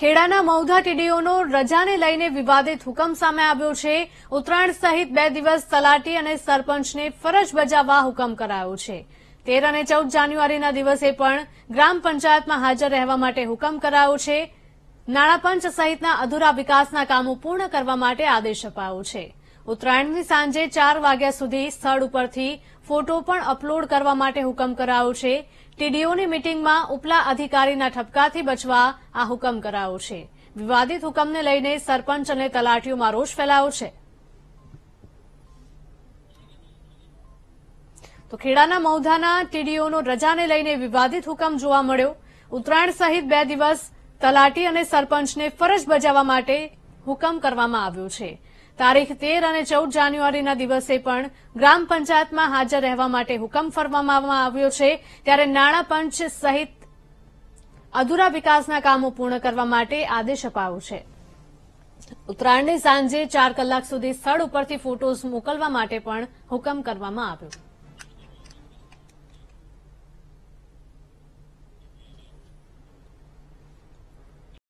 ખેડાના મૌધા ટીડીઓનો રજાને લઈને વિવાદિત હુકમ સામે આવ્યો છે ઉત્તરાયણ સહિત બે દિવસ તલાટી અને સરપંચને ફરજ બજાવવા હુકમ કરાયો છે તેર અને ચૌદ જાન્યુઆરીના દિવસે પણ ગ્રામ પંચાયતમાં હાજર રહેવા માટે હુકમ કરાયો છે નાણાપંચ સહિતના અધૂરા વિકાસના કામો પૂર્ણ કરવા માટે આદેશ અપાયો છે ઉત્તરાયણની સાંજે ચાર વાગ્યા સુધી સ્થળ ઉપરથી ફોટો પણ અપલોડ કરવા માટે હુકમ કરાયો છે ટીડીઓની મિટિંગમાં ઉપલા અધિકારીના ઠપકાથી બચવા આ હુકમ કરાયો છે વિવાદિત હુકમને લઈને સરપંચ અને તલાટીઓમાં રોષ ફેલાયો છે તો ખેડાના મૌધાના ટીડીઓનો રજાને લઈને વિવાદિત હુકમ જોવા મળ્યો ઉત્તરાયણ સહિત બે દિવસ તલાટી અને સરપંચને ફરજ બજાવવા માટે હુકમ કરવામાં આવ્યો છે તારીખ તેર અને ચૌદ જાન્યુઆરીના દિવસે પણ ગ્રામ પંચાયતમાં હાજર રહેવા માટે હુકમ ફરમાવવામાં આવ્યો છે ત્યારે નાણાં પંચ સહિત અધૂરા વિકાસના કામો પૂર્ણ કરવા માટે આદેશ અપાયો છે ઉત્તરાયણની સાંજે ચાર કલાક સુધી સ્થળ ઉપરથી ફોટોઝ મોકલવા માટે પણ હુકમ કરવામાં આવ્યો